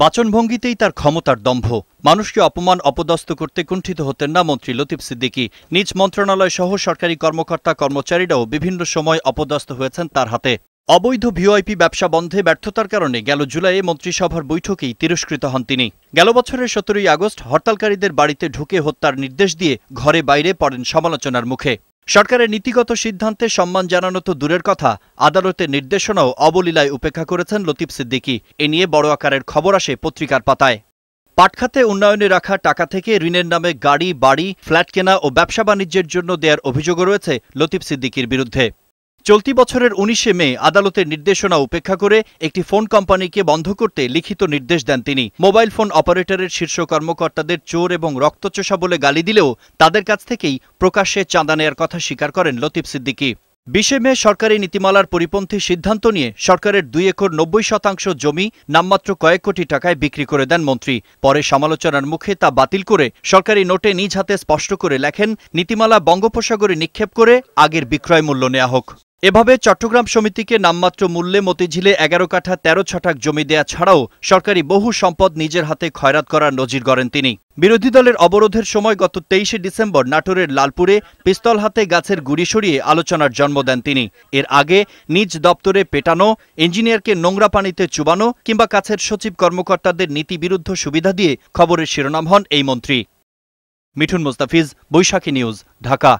বাচনভঙ্গিতেই তার ক্ষমতার দম্ভ মানুষকে অপমান অপদস্থ করতে কুণ্ঠিত হতেন না মন্ত্রী লতিফ সিদ্দিকী নিজ মন্ত্রণালয় সহ সরকারি কর্মকর্তা কর্মচারীরাও বিভিন্ন সময় অপদস্থ হয়েছেন তার হাতে অবৈধ ভিওআইপি ব্যবসা বন্ধে ব্যর্থতার কারণে গেল জুলাইয়ে মন্ত্রিসভার বৈঠকেই তিরস্কৃত হন তিনি গেল বছরের সতেরোই আগস্ট হরতালকারীদের বাড়িতে ঢুকে হত্যার নির্দেশ দিয়ে ঘরে বাইরে পড়েন সমালোচনার মুখে সরকারের নীতিগত সিদ্ধান্তে সম্মান জানানো তো দূরের কথা আদালতের নির্দেশনাও অবলীলায় উপেক্ষা করেছেন লতিফ সিদ্দিকী এ নিয়ে বড় আকারের খবর আসে পত্রিকার পাতায় পাটখাতে উন্নয়নে রাখা টাকা থেকে ঋণের নামে গাড়ি বাড়ি ফ্ল্যাট কেনা ও ব্যবসা বাণিজ্যের জন্য দেয়ার অভিযোগও রয়েছে লতিফ সিদ্দিকির বিরুদ্ধে চলতি বছরের উনিশে মে আদালতের নির্দেশনা উপেক্ষা করে একটি ফোন কোম্পানিকে বন্ধ করতে লিখিত নির্দেশ দেন তিনি মোবাইল ফোন অপারেটরের শীর্ষ কর্মকর্তাদের চোর এবং রক্তচোষা বলে গালি দিলেও তাদের কাছ থেকেই প্রকাশ্যে চাঁদা নেয়ার কথা স্বীকার করেন লতিফ সিদ্দিকী বিশে মে সরকারি নীতিমালার পরিপন্থী সিদ্ধান্ত নিয়ে সরকারের দুই একর নব্বই শতাংশ জমি নামমাত্র কয়েক কোটি টাকায় বিক্রি করে দেন মন্ত্রী পরে সমালোচনার মুখে তা বাতিল করে সরকারি নোটে নিজ হাতে স্পষ্ট করে লেখেন নীতিমালা বঙ্গোপসাগরে নিক্ষেপ করে আগের বিক্রয় মূল্য নেওয়া হোক এভাবে চট্টগ্রাম সমিতিকে নামমাত্র মূল্যে মতিঝিলে এগারো কাঠা তেরো ছটাক জমি দেয়া ছাড়াও সরকারি বহু সম্পদ নিজের হাতে খয়রাত করার নজির গড়েন তিনি বিরোধী দলের অবরোধের সময় গত তেইশে ডিসেম্বর নাটোরের লালপুরে পিস্তল হাতে গাছের গুড়ি সরিয়ে আলোচনার জন্ম দেন তিনি এর আগে নিজ দপ্তরে পেটানো ইঞ্জিনিয়ারকে নোংরা পানিতে চুবানো কিংবা কাছের সচিব কর্মকর্তাদের নীতিবিরুদ্ধ সুবিধা দিয়ে খবরের শিরোনাম হন এই মন্ত্রী মিঠুন মুস্তাফিজ বৈশাখী নিউজ ঢাকা